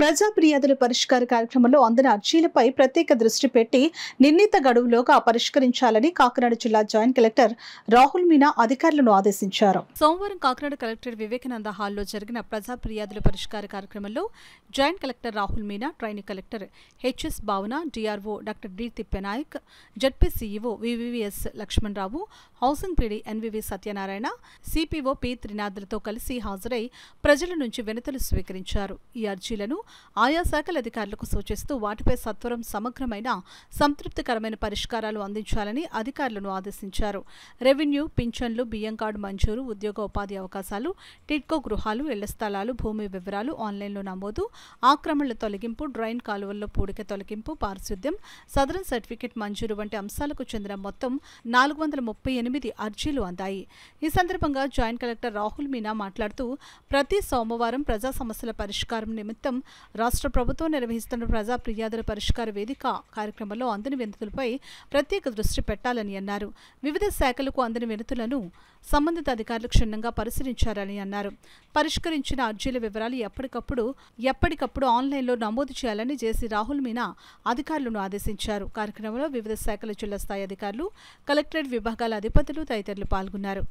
ప్రజా ఫిర్యాదుల పరిష్కార కార్యక్రమంలో అందిన అర్జీలపై ప్రత్యేక దృష్టి పెట్టి నిర్ణీత గడువులోగా పరిష్కరించాలని కాకినాడ జిల్లా జాయింట్ కలెక్టర్ రాహుల్ మీనా అధికారులను ఆదేశించారు సోమవారం కాకినాడ కలెక్టర్ వివేకానంద హాల్లో జరిగిన ప్రజా ఫిర్యాదుల పరిష్కార కార్యక్రమంలో joint collector Rahul Meena training collector HS Bhavana DRO doctor D పెనాయక్ ZP CEO VVVS Lakshmanarao housing PD NVV Satyanarayana CPO P త్రినాథులతో కలిసి హాజరై ప్రజల నుంచి వినతులు స్వీకరించారు ఈ అర్జీలను ఆయా శాఖల అధికారులకు సూచిస్తూ వాటిపై సత్వరం సమగ్రమైన సంతృప్తికరమైన పరిష్కారాలు అందించాలని అధికారులను ఆదేశించారు రెవెన్యూ పింఛన్లు బియ్యం కార్డు మంజూరు ఉద్యోగ ఉపాధి అవకాశాలు టిడ్కో గృహాలు ఇళ్ల స్థలాలు భూమి వివరాలు ఆన్లైన్లో నమోదు ఆక్రమణల తొలగింపు డ్రైన్ కాలువల్లో పూడిక తొలగింపు పారిశుద్ధ్యం సదరన్ సర్టిఫికెట్ మంజూరు వంటి అంశాలకు చెందిన మొత్తం నాలుగు వందల ముప్పై ఎనిమిది అర్జీలు అందాయి ఈ సందర్భంగా జాయింట్ కలెక్టర్ రాహుల్ మీనా మాట్లాడుతూ ప్రతి సోమవారం ప్రజా సమస్యల పరిష్కారం నిమిత్తం రాష్ట్ర ప్రభుత్వం నిర్వహిస్తున్న ప్రజా ఫిర్యాదుల పరిష్కార వేదిక కార్యక్రమంలో అందని వినతులపై ప్రత్యేక దృష్టి పెట్టాలని అన్నారు వివిధ శాఖలకు అందని వినతులను సంబంధిత అధికారులు క్షుణ్ణంగా పరిశీలించారని అన్నారు పరిష్కరించిన అర్జీల వివరాలు ఎప్పటికప్పుడు ఎప్పటికప్పుడు ఆన్లైన్లో నమోదు చేయాలని జేసీ రాహుల్ మీనా అధికారులను ఆదేశించారు కార్యక్రమంలో వివిధ శాఖల జిల్లా స్థాయి అధికారులు కలెక్టరేట్ విభాగాల అధిపతులు తదితరులు పాల్గొన్నారు